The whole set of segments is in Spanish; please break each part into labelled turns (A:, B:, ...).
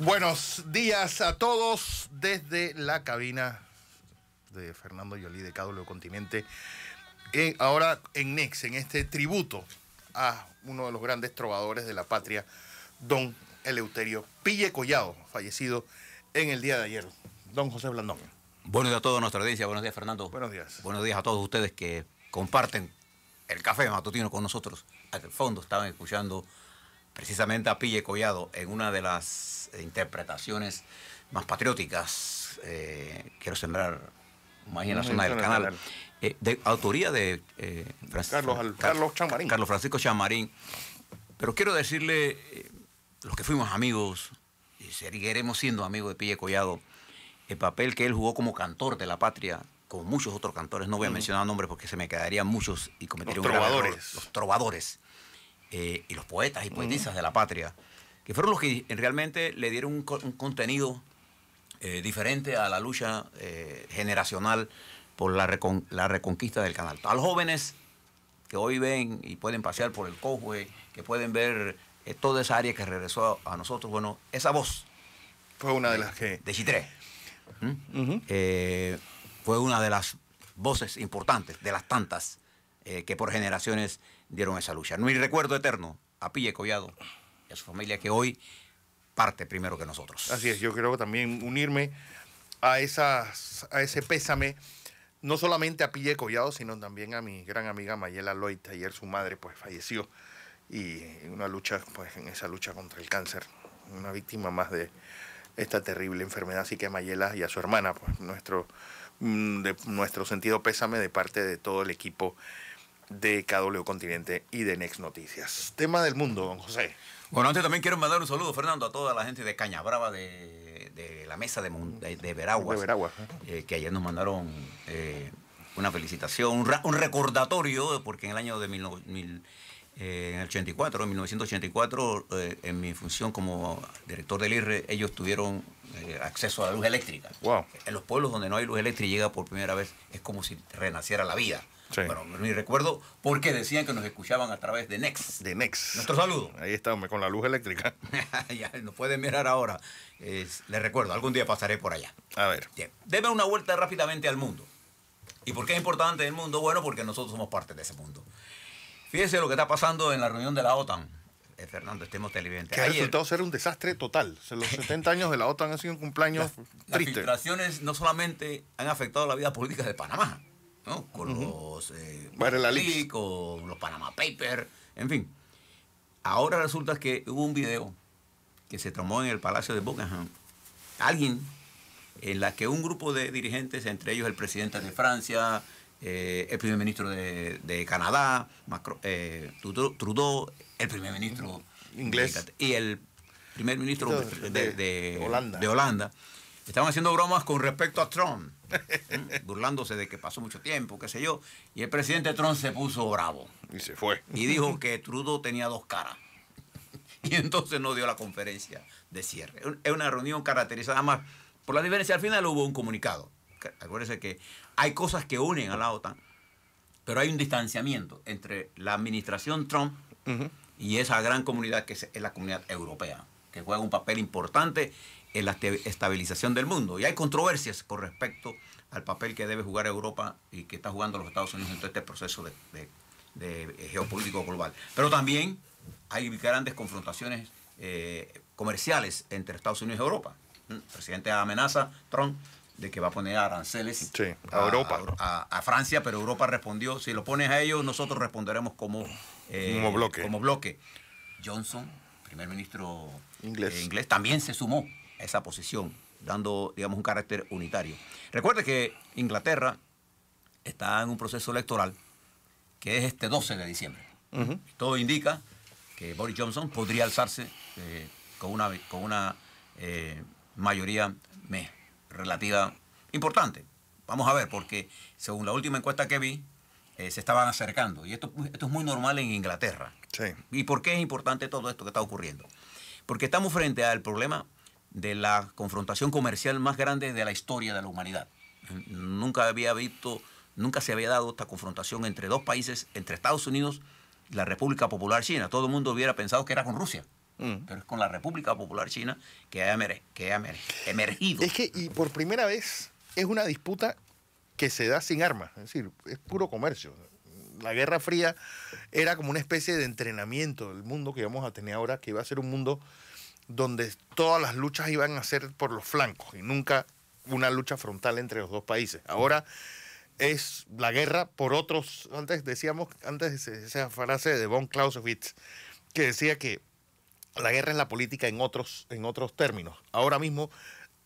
A: Buenos días a todos desde la cabina de Fernando Yolí de Cádulo Continente. y ahora en Nex, en este tributo a uno de los grandes trovadores de la patria, don Eleuterio Pille
B: Collado, fallecido en el día de ayer. Don José Blandón. Buenos días a todos, nuestra audiencia. Buenos días, Fernando. Buenos días. Buenos días a todos ustedes que comparten el café matutino con nosotros. Al fondo estaban escuchando precisamente a Pille Collado en una de las eh, interpretaciones más patrióticas, eh, quiero sembrar más en la zona del canal, eh, de autoría de Carlos, Carlos, Carlos Francisco Chamarín. Pero quiero decirle, los que fuimos amigos, y seguiremos siendo amigos de Pille Collado, el papel que él jugó como cantor de la patria, con muchos otros cantores, no voy a mencionar nombres porque se me quedarían muchos y cometería los un trovadores. Error, los trovadores. Eh, y los poetas y poetisas de la patria, que fueron los que realmente le dieron un, contenido eh, diferente a la lucha eh, generacional por la, reconquista del canal. A los jóvenes que hoy ven y pueden pasear por el Cojue, que pueden ver toda esa área que regresó a, nosotros, bueno, esa voz. Fue una de las que... De Chitré. ¿Mm? fue una de las voces importantes, de las tantas, que por generaciones dieron esa lucha. Mi recuerdo eterno a Pille Collado y a su familia que hoy parte primero que nosotros. Así es, yo creo también unirme a, esas, a ese
A: pésame, no solamente a Pille Collado, sino también a mi gran amiga Mayela Lloyd. Ayer su madre pues falleció y en una lucha, pues en esa lucha contra el cáncer, una víctima más de esta terrible enfermedad. Así que Mayela y a su hermana, pues nuestro, mm, de, nuestro sentido pésame de parte de todo el equipo de KW Continente
B: y de Next Noticias. Tema del mundo, don José. Bueno, antes también quiero mandar un saludo, Fernando, a toda la gente de Caña Brava, de, la mesa de, de, de eh, que ayer nos mandaron eh, una felicitación, un, recordatorio, porque en el año de 1984 eh, en el 1984, en mi función como director del IRRE, ellos tuvieron acceso a la luz eléctrica. En los pueblos donde no hay luz eléctrica llega por primera vez, es como si renaciera la vida. Bueno, ni recuerdo porque decían que nos escuchaban a través de Nex. De Nex. Nuestro saludo. Ahí estamos, con la luz eléctrica. ya, nos pueden mirar ahora. Eh, les recuerdo, algún día pasaré por allá. A ver. Bien, deme una vuelta rápidamente al mundo. ¿Y por qué es importante el mundo? Bueno, porque nosotros somos parte de ese mundo. fíjese lo que está pasando en la reunión de la OTAN. Eh, Fernando, estemos televidentes. Que ha resultado
A: ser un desastre total. Los 70 años de la OTAN han sido un cumpleaños triste. Las
B: filtraciones no solamente han afectado la vida política de Panamá, eh, con los eh, los Panama Papers, en fin. Ahora resulta que hubo un video que se tomó en el Palacio de Buckingham. Alguien en la que un grupo de dirigentes, entre ellos el presidente de Francia, eh, el primer ministro de, Canadá, eh, Trudeau, el primer ministro inglés y el primer ministro de, de Holanda Estaban haciendo bromas con respecto a Trump, ¿eh? burlándose de que pasó mucho tiempo, qué sé yo. Y el presidente Trump se puso bravo. Y se fue. Y dijo que Trudeau tenía dos caras. Y entonces no dio la conferencia de cierre. Es una reunión caracterizada más por la diferencia. Al final hubo un comunicado. Acuérdense que hay cosas que unen a la OTAN, pero hay un distanciamiento entre la administración Trump y esa gran comunidad que es la comunidad europea, que juega un papel importante en la este, estabilización del mundo. Y hay controversias con respecto al papel que debe jugar Europa y que está jugando los Estados Unidos en todo este proceso de, eh, geopolítico global. Pero también hay grandes confrontaciones eh, comerciales entre Estados Unidos y Europa. El presidente amenaza, Trump, de que va a poner aranceles a, Europa. A, Francia, pero Europa respondió, si lo pones a ellos, nosotros responderemos como, eh, bloque. Johnson, primer ministro inglés, también se sumó esa posición, dando, digamos, un carácter unitario. Recuerde que Inglaterra está en un proceso electoral que es este 12 de diciembre. Todo indica que Boris Johnson podría alzarse eh, con una, con una eh, mayoría relativa importante. Vamos a ver, porque según la última encuesta que vi, eh, se estaban acercando. Y esto, esto es muy normal en Inglaterra. ¿Y por qué es importante todo esto que está ocurriendo? Porque estamos frente al problema de la confrontación comercial más grande de la historia de la humanidad. Nunca había visto, nunca se había dado esta confrontación entre dos países, entre Estados Unidos y la República Popular China. Todo el mundo hubiera pensado que era con Rusia. Mm. Pero es con la República Popular China que ha, emergido.
A: Es que, y por primera vez, es una disputa que se da sin armas, es decir, es puro comercio. La Guerra Fría era como una especie de entrenamiento del mundo que vamos a tener ahora, que va a ser un mundo donde todas las luchas iban a ser por los flancos y nunca una lucha frontal entre los dos países. Ahora es la guerra por otros, antes decíamos, antes esa frase de von Clausewitz, que decía que la guerra es la política en otros, en otros términos. Ahora mismo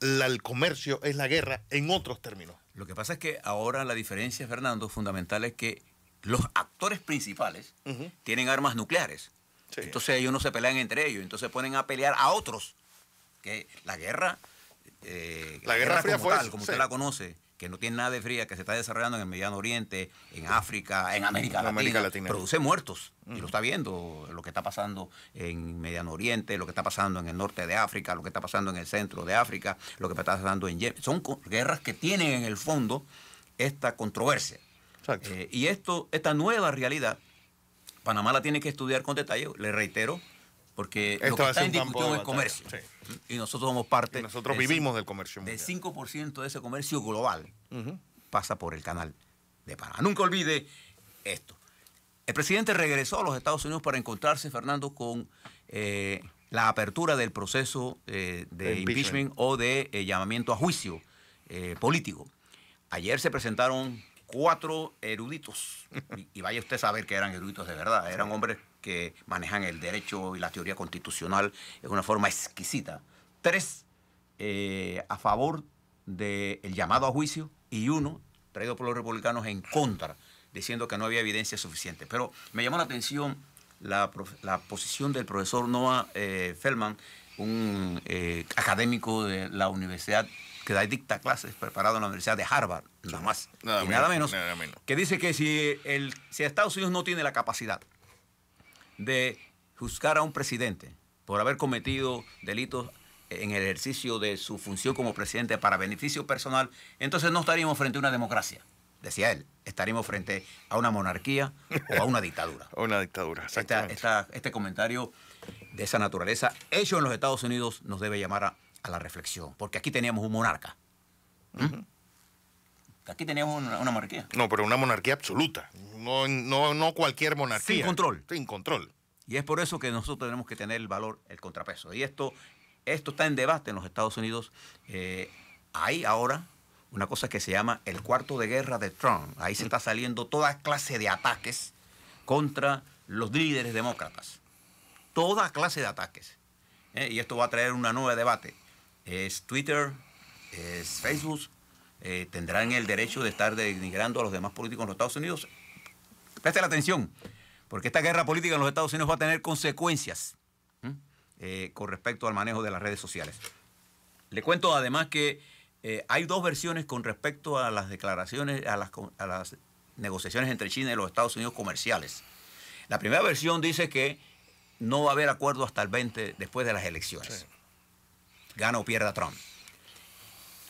A: el comercio es la guerra en otros términos.
B: Lo que pasa es que ahora la diferencia, Fernando, fundamental es que los actores principales tienen armas nucleares. Entonces ellos no se pelean entre ellos, entonces ponen a pelear a otros. Que la guerra, eh, la, guerra, como usted la conoce, que no tiene nada de fría, que se está desarrollando en el Mediano Oriente, en África, en América, Latina, produce muertos. Y lo está viendo, lo que está pasando en Mediano Oriente, lo que está pasando en el norte de África, lo que está pasando en el centro de África, lo que está pasando en Yemen. Son guerras que tienen en el fondo esta controversia. Eh, y esto, esta nueva realidad Panamá la tiene que estudiar con detalle, le reitero, porque lo que está en discusión es comercio. Y nosotros somos parte. nosotros vivimos del comercio. Mundial. Del 5% de ese comercio global pasa por el canal de Panamá. Nunca olvide esto. El presidente regresó a los Estados Unidos para encontrarse, Fernando, con eh, la apertura del proceso eh, de impeachment. o de eh, llamamiento a juicio político. Ayer se presentaron cuatro eruditos. Y vaya usted a saber que eran eruditos de verdad. Eran hombres que manejan el derecho y la teoría constitucional de una forma exquisita. Tres eh, a favor del llamado a juicio y uno traído por los republicanos en contra, diciendo que no había evidencia suficiente. Pero me llamó la atención la, posición del profesor Noah eh, Feldman, un eh, académico de la Universidad que da y dicta clases, preparado en la Universidad de Harvard, nada más. Nada, menos,
A: nada, menos, Que dice que
B: si, el, si Estados Unidos no tiene la capacidad de juzgar a un presidente por haber cometido delitos en el ejercicio de su función como presidente para beneficio personal, entonces no estaríamos frente a una democracia decía él, estaríamos frente a una monarquía o a una dictadura. O una dictadura, exactamente. este comentario de esa naturaleza, hecho en los Estados Unidos, nos debe llamar a, a la reflexión, porque aquí teníamos un monarca. ¿Mm? Aquí teníamos una, monarquía.
A: No, pero una monarquía absoluta,
B: no, no, no cualquier monarquía. Sin control. Sin control. Y es por eso que nosotros tenemos que tener el valor, el contrapeso. Y esto, esto está en debate en los Estados Unidos. Eh, hay ahora una cosa que se llama el cuarto de guerra de Trump. Ahí se está saliendo toda clase de ataques contra los líderes demócratas. Toda clase de ataques. Eh, y esto va a traer una nueva debate es Twitter, es Facebook, eh, tendrán el derecho de estar denigrando a los demás políticos en los Estados Unidos. Preste la atención, porque esta guerra política en los Estados Unidos va a tener consecuencias eh, con respecto al manejo de las redes sociales. Le cuento además que eh, hay dos versiones con respecto a las declaraciones, a las, negociaciones entre China y los Estados Unidos comerciales. La primera versión dice que no va a haber acuerdo hasta el 20 después de las elecciones gana o pierda Trump.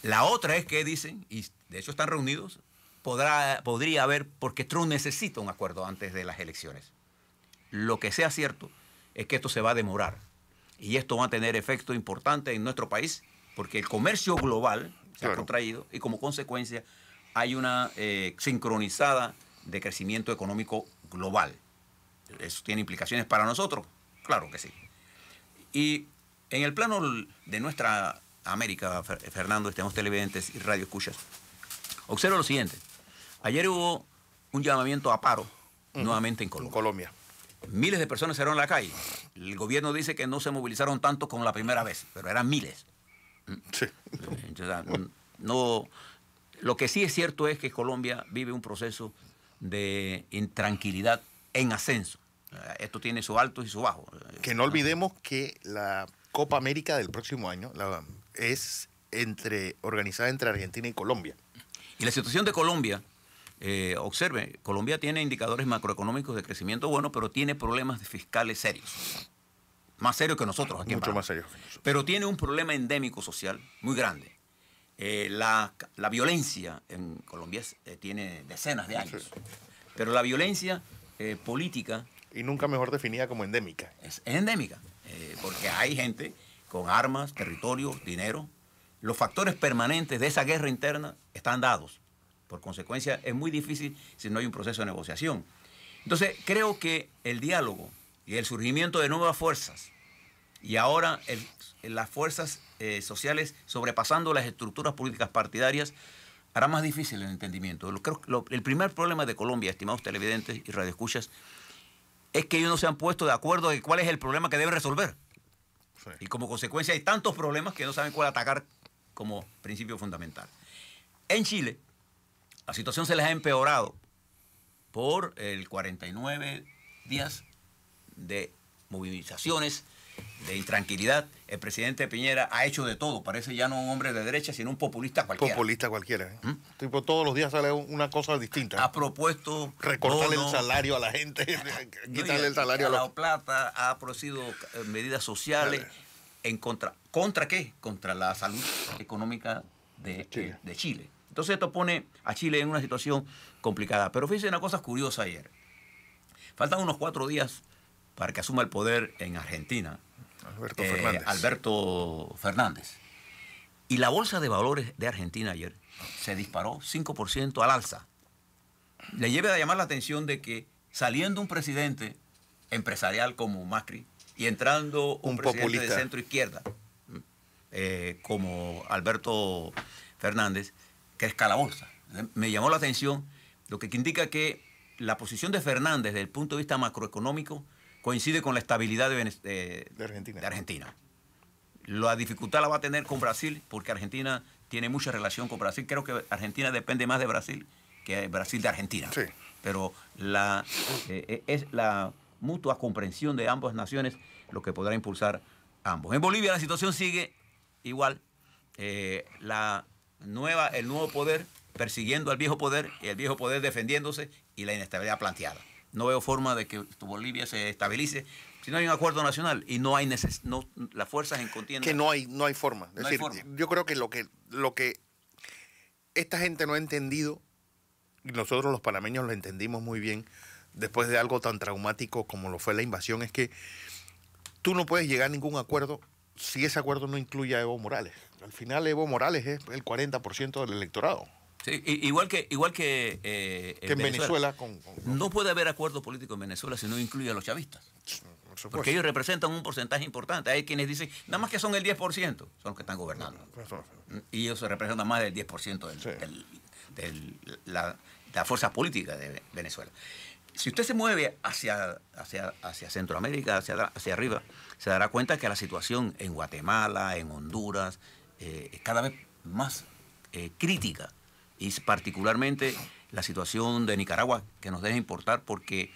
B: La otra es que dicen, y de hecho están reunidos, podrá, podría haber, porque Trump necesita un acuerdo antes de las elecciones. Lo que sea cierto es que esto se va a demorar y esto va a tener efecto importante en nuestro país porque el comercio global se ha contraído y como consecuencia hay una eh, sincronizada de crecimiento económico global. Eso tiene implicaciones para nosotros, claro que sí. Y en el plano de nuestra América, Fernando, estemos televidentes y radio escuchas, observa lo siguiente. Ayer hubo un llamamiento a paro nuevamente en Colombia. Miles de personas salieron a la calle. El gobierno dice que no se movilizaron tanto como la primera vez, pero eran miles. Sí. Ah, no, lo que sí es cierto es que Colombia vive un proceso de intranquilidad en ascenso. Ah, esto tiene sus altos y su bajo. Que no ah.
A: olvidemos que la Copa América del próximo
B: año la, es entre, organizada entre Argentina y Colombia. Y la situación de Colombia, eh, observe, Colombia tiene indicadores macroeconómicos de crecimiento bueno, pero tiene problemas fiscales serios. Más serios que nosotros aquí. Mucho más serios Pero tiene un problema endémico social muy grande. Eh, la, violencia en Colombia eh, tiene decenas de años. Pero la violencia política... Y nunca mejor definida como endémica. es endémica. Eh, porque hay gente con armas, territorio, dinero. Los factores permanentes de esa guerra interna están dados. Por consecuencia, es muy difícil si no hay un proceso de negociación. Entonces, creo que el diálogo y el surgimiento de nuevas fuerzas, y ahora las fuerzas eh, sociales sobrepasando las estructuras políticas partidarias, hará más difícil el entendimiento. el primer problema de Colombia, estimados televidentes y radioescuchas, es que ellos no se han puesto de acuerdo en cuál es el problema que deben resolver. Y como consecuencia hay tantos problemas que no saben cuál atacar como principio fundamental. En Chile, la situación se les ha empeorado por el 49 días de movilizaciones de intranquilidad, el presidente Piñera ha hecho de todo. Parece ya no un hombre de derecha, sino un populista cualquiera. Populista cualquiera. ¿eh? ¿Mm? Tipo, todos los días
A: sale una cosa distinta. ¿eh? Ha propuesto... Recortarle el salario a la gente,
B: quitarle el salario a, la plata, ha producido eh, medidas sociales en contra... ¿Contra qué? Contra la salud económica de eh, De Chile. Entonces esto pone a Chile en una situación complicada. Pero fíjense una cosa curiosa ayer. Faltan unos cuatro días para que asuma el poder en Argentina Alberto eh, Fernández. Alberto Fernández. Y la bolsa de valores de Argentina ayer se disparó 5% al alza. Le lleve a llamar la atención de que saliendo un presidente empresarial como Macri y entrando un, presidente de centro izquierda eh, como Alberto Fernández, crezca la bolsa. Me llamó la atención lo que indica que la posición de Fernández desde el punto de vista macroeconómico coincide con la estabilidad eh, de, Argentina. La dificultad la va a tener con Brasil, porque Argentina tiene mucha relación con Brasil. Creo que Argentina depende más de Brasil que Brasil de Argentina. Pero la, eh, eh, es la mutua comprensión de ambas naciones lo que podrá impulsar ambos. En Bolivia la situación sigue igual. la nueva, el nuevo poder persiguiendo al viejo poder y el viejo poder defendiéndose y la inestabilidad planteada. No veo forma de que Bolivia se estabilice si no hay un acuerdo nacional y no hay necesidad, las fuerzas en contienda. Que no hay, no hay forma. decir, yo creo que lo que lo que
A: esta gente no ha entendido, y nosotros los panameños lo entendimos muy bien, después de algo tan traumático como lo fue la invasión, es que tú no puedes llegar a ningún acuerdo si ese acuerdo no incluye a Evo Morales. Al final Evo Morales es el 40% del electorado
B: igual que, igual que, eh, en Venezuela, no puede haber acuerdo político en Venezuela si no incluye a los chavistas. porque ellos representan un porcentaje importante. Hay quienes dicen, nada más que son el 10%, son los que están gobernando. Y ellos representan más del 10% de la, fuerza política de Venezuela. Si usted se mueve hacia, hacia, Centroamérica, hacia, hacia arriba, se dará cuenta que la situación en Guatemala, en Honduras, eh, es cada vez más eh, crítica y particularmente la situación de Nicaragua, que nos deja importar porque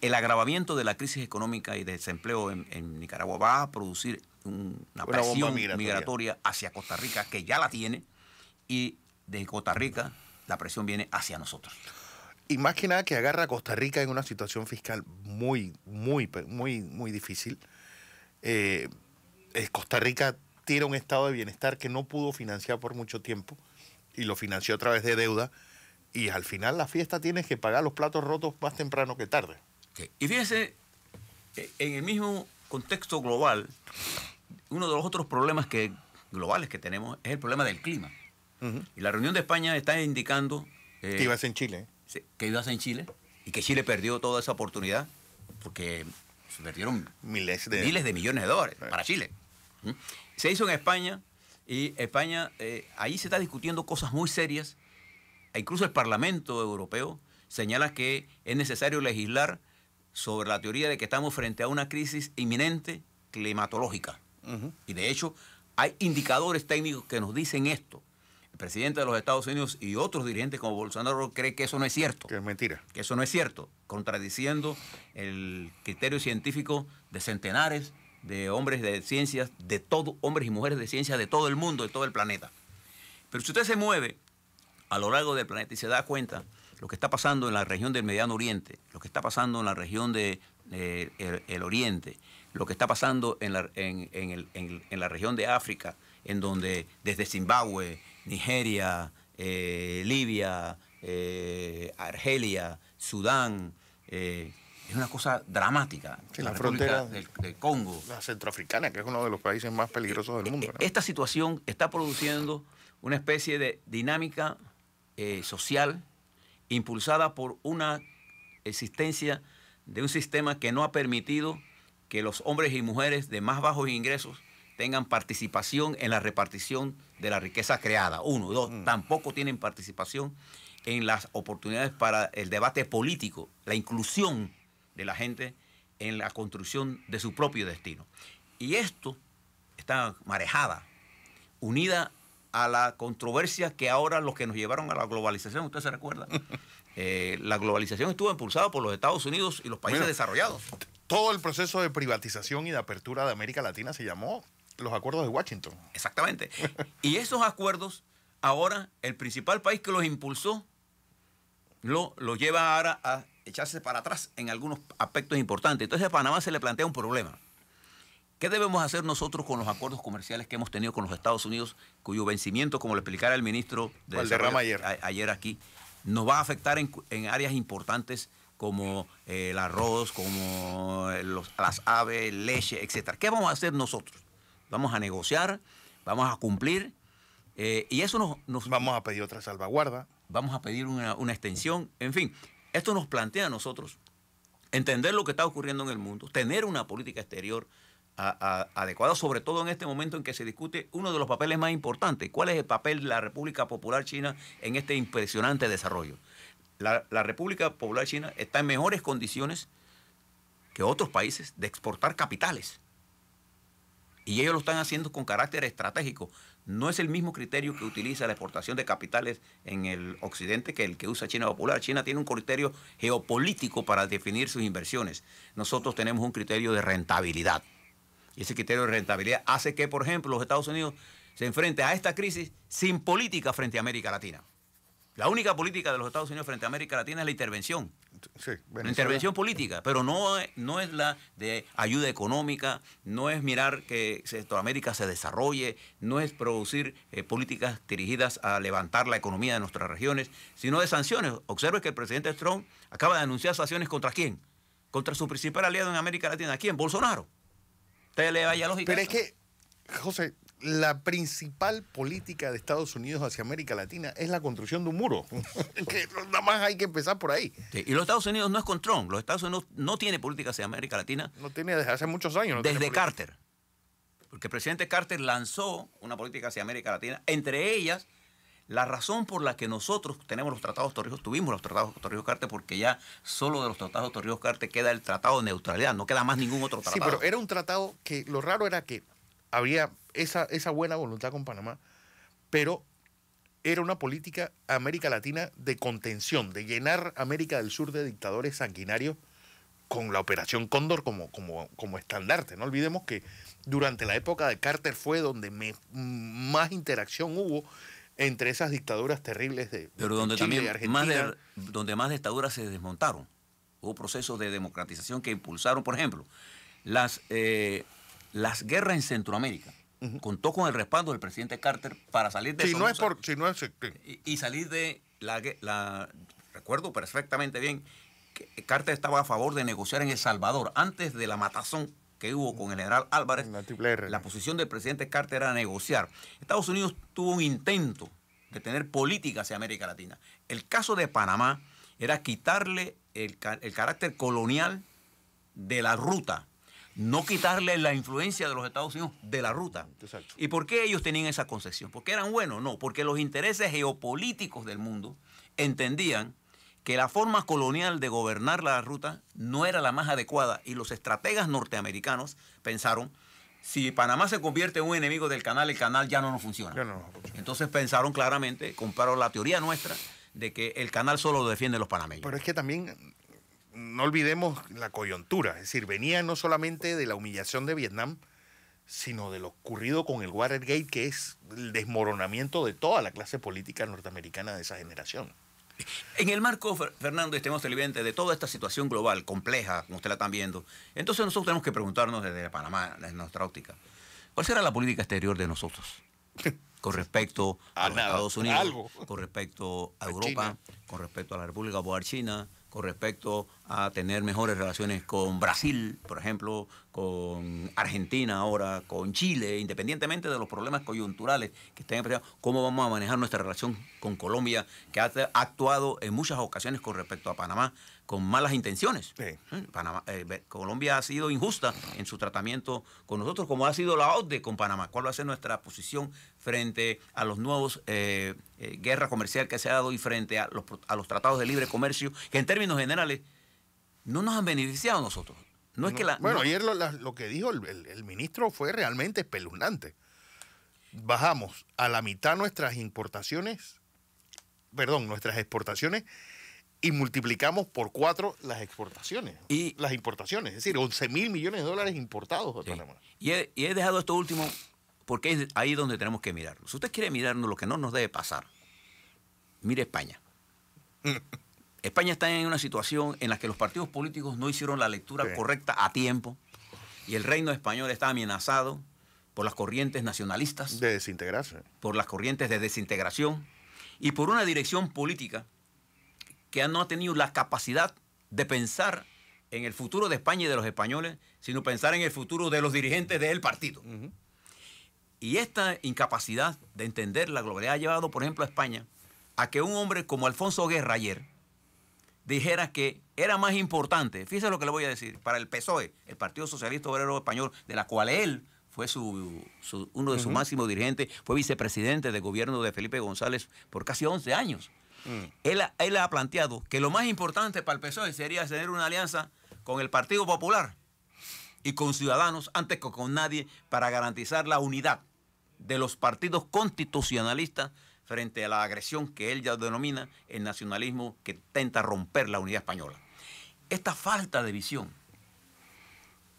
B: el agravamiento de la crisis económica y de desempleo en, Nicaragua va a producir una, presión migratoria. hacia Costa Rica, que ya la tiene, y de Costa Rica la presión viene hacia nosotros.
A: Y más que nada que agarra a Costa Rica en una situación fiscal muy, muy, muy, muy difícil. Eh, Costa Rica tiene un estado de bienestar que no pudo financiar por mucho tiempo y lo financió a través de deuda. Y al final la fiesta tienes que pagar los platos rotos más temprano que tarde. Y fíjense,
B: en el mismo contexto global, uno de los otros problemas que, globales que tenemos es el problema del clima. Y la reunión de España está indicando... Eh, que ibas en Chile. Que ibas en Chile y que Chile perdió toda esa oportunidad porque se perdieron miles de, miles de millones de dólares para Chile. ¿Mm? Se hizo en España, y España, eh, ahí se está discutiendo cosas muy serias. Incluso el Parlamento Europeo señala que es necesario legislar sobre la teoría de que estamos frente a una crisis inminente climatológica. Y de hecho, hay indicadores técnicos que nos dicen esto. El presidente de los Estados Unidos y otros dirigentes como Bolsonaro creen que eso no es cierto. Que es mentira. Que eso no es cierto, contradiciendo el criterio científico de centenares de hombres de ciencias, de todo, hombres y mujeres de ciencias de todo el mundo, de todo el planeta. Pero si usted se mueve a lo largo del planeta y se da cuenta lo que está pasando en la región del Mediano Oriente, lo que está pasando en la región del de, el, Oriente, lo que está pasando en la, región de África, en donde desde Zimbabue, Nigeria, eh, Libia, eh, Argelia, Sudán, eh, es una cosa dramática. la, frontera del, Congo. La centroafricana, que es uno de los países más peligrosos del e-, mundo. E-, esta situación está produciendo una especie de dinámica eh, social impulsada por una existencia de un sistema que no ha permitido que los hombres y mujeres de más bajos ingresos tengan participación en la repartición de la riqueza creada. Uno, dos, mm. tampoco tienen participación en las oportunidades para el debate político, la inclusión de la gente en la construcción de su propio destino. Y esto, está marejada, unida a la controversia que ahora los que nos llevaron a la globalización, usted se recuerda, eh, la globalización estuvo impulsada por los Estados Unidos y los países desarrollados.
A: Todo el proceso de privatización y de apertura de América Latina se llamó los acuerdos de Washington.
B: Exactamente. y esos acuerdos, ahora el principal país que los impulsó, lo, lo lleva ahora a echarse para atrás en algunos aspectos importantes. Entonces a Panamá se le plantea un problema. ¿Qué debemos hacer nosotros con los acuerdos comerciales que hemos tenido con los Estados Unidos, cuyo vencimiento, como le explicara el ministro de cerrama ayer. aquí, nos va a afectar en, áreas importantes como eh, el arroz, como eh, las aves, leche, etcétera? ¿Qué vamos a hacer nosotros? Vamos a negociar, vamos a cumplir, eh, y eso nos, Vamos a pedir otra salvaguarda. Vamos a pedir una extensión, en fin. Esto nos plantea a nosotros entender lo que está ocurriendo en el mundo, tener una política exterior adecuada, sobre todo en este momento en que se discute uno de los papeles más importantes, cuál es el papel de la República Popular China en este impresionante desarrollo. la República Popular China está en mejores condiciones que otros países de exportar capitales. Y ellos lo están haciendo con carácter estratégico. No es el mismo criterio que utiliza la exportación de capitales en el occidente que el que usa China Popular. China tiene un criterio geopolítico para definir sus inversiones. Nosotros tenemos un criterio de rentabilidad. Y ese criterio de rentabilidad hace que, por ejemplo, los Estados Unidos se enfrenten a esta crisis sin política frente a América Latina. La única política de los Estados Unidos frente a América Latina es la intervención. Sí, la intervención política, pero no, no es la de ayuda económica, no es mirar que Centroamérica se desarrolle, no es producir eh, políticas dirigidas a levantar la economía de nuestras regiones, sino de sanciones. Observe que el presidente Trump acaba de anunciar sanciones contra quién? Contra su principal aliado en América Latina. ¿Quién? Bolsonaro. Usted le vaya lógica. Pero es que, José, la
A: principal política de Estados Unidos hacia América Latina es la construcción de un muro. que nada más hay que empezar por ahí.
B: y los Estados Unidos no es con Trump. Los Estados Unidos no tiene política hacia América Latina. No tiene desde hace muchos años. desde Carter. Porque el presidente Carter lanzó una política hacia América Latina. Entre ellas, la razón por la que nosotros tenemos los tratados Torrijos, tuvimos los tratados Torrijos Carter, porque ya solo de los tratados Torrijos Carter queda el tratado de neutralidad, no queda más ningún otro tratado. Sí, pero
A: era un tratado que lo raro era que había esa, esa buena voluntad con Panamá, pero era una política América Latina de contención, de llenar América del Sur de dictadores sanguinarios con la operación Cóndor como, como, como estandarte. No olvidemos que durante la época de Carter fue donde más interacción hubo entre esas dictaduras terribles de, Pero donde también Más de,
B: donde más dictaduras se desmontaron. Hubo procesos de democratización que impulsaron, por ejemplo, las, eh, las guerras en Centroamérica. Contó con el respaldo del presidente Carter para salir de si no es por, si no es, este, y, salir de la, Recuerdo perfectamente bien que Carter estaba a favor de negociar en El Salvador antes de la matazón que hubo con el general Álvarez. La, posición del presidente Carter era negociar. Estados Unidos tuvo un intento de tener política hacia América Latina. El caso de Panamá era quitarle el, el carácter colonial de la ruta no quitarle la influencia de los Estados Unidos de la ruta. ¿Y por qué ellos tenían esa concesión? ¿Porque eran buenos? No, porque los intereses geopolíticos del mundo entendían que la forma colonial de gobernar la ruta no era la más adecuada y los estrategas norteamericanos pensaron, si Panamá se convierte en un enemigo del canal, el canal ya no nos funciona. Entonces pensaron claramente, comparó la teoría nuestra de que el canal solo lo defienden los panameños.
A: Pero es que también
B: no olvidemos la coyuntura, es decir,
A: venía no solamente de la humillación de Vietnam, sino de lo ocurrido con el Watergate, que es el desmoronamiento de toda la clase política norteamericana de esa generación.
B: En el marco, Fernando, estemos televidentes, de toda esta situación global, compleja, como usted la están viendo, entonces nosotros tenemos que preguntarnos desde Panamá, desde nuestra óptica, ¿cuál será la política exterior de nosotros? Con respecto a, Estados Unidos, con respecto a, Europa, con respecto a la República Popular China, con respecto a tener mejores relaciones con Brasil, por ejemplo, con Argentina ahora, con Chile, independientemente de los problemas coyunturales que estén presentes. cómo vamos a manejar nuestra relación con Colombia, que ha actuado en muchas ocasiones con respecto a Panamá con malas intenciones. ¿Eh? Eh, Colombia ha sido injusta en su tratamiento con nosotros, como ha sido la ODE con Panamá. ¿Cuál va a ser nuestra posición frente a los nuevos eh, eh comercial guerras comerciales que se ha dado y frente a los, tratados de libre comercio, que en términos generales no nos han beneficiado a nosotros? No, es que la, bueno, ayer
A: lo, que dijo el, el ministro fue realmente espeluznante. Bajamos a la mitad nuestras importaciones, perdón, nuestras exportaciones y multiplicamos por cuatro las exportaciones, y, las importaciones, es decir,
B: 11 mil millones de dólares importados Y he, dejado esto último porque es ahí donde tenemos que mirarlo. Si usted quiere mirarnos lo que no nos debe pasar, mire España. España está en una situación en la que los partidos políticos no hicieron la lectura correcta a tiempo y el reino español está amenazado por las corrientes nacionalistas. De desintegrarse. Por las corrientes de desintegración y por una dirección política que no ha tenido la capacidad de pensar en el futuro de España y de los españoles, sino pensar en el futuro de los dirigentes del partido. Y esta incapacidad de entender la globalidad ha llevado, por ejemplo, a España a que un hombre como Alfonso Guerra ayer dijera que era más importante, fíjese lo que le voy a decir, para el PSOE, el Partido Socialista Obrero Español, de la cual él fue uno de sus máximos dirigentes, fue vicepresidente de gobierno de Felipe González por casi 11 años. Mm. Él, ha planteado que lo más importante para el PSOE sería tener una alianza con el Partido Popular y con Ciudadanos antes que con nadie para garantizar la unidad de los partidos constitucionalistas frente a la agresión que él ya denomina el nacionalismo que intenta romper la unidad española. Esta falta de visión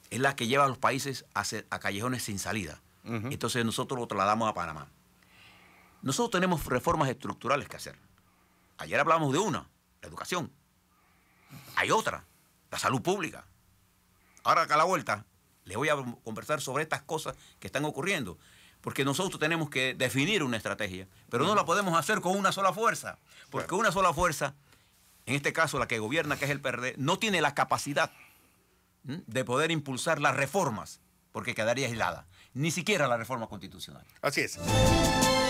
B: es la que lleva a los países a, callejones sin salida. Entonces nosotros lo trasladamos a Panamá. Nosotros tenemos reformas estructurales que hacer. Ayer hablamos de una, la educación. Hay otra, la salud pública. Ahora que a la vuelta le voy a conversar sobre estas cosas que están ocurriendo. Porque nosotros tenemos que definir una estrategia, pero no la podemos hacer con una sola fuerza. Porque una sola fuerza, en este caso la que gobierna, que es el PRD, no tiene la capacidad de poder impulsar las reformas, porque quedaría aislada. Ni siquiera la reforma constitucional. Así es.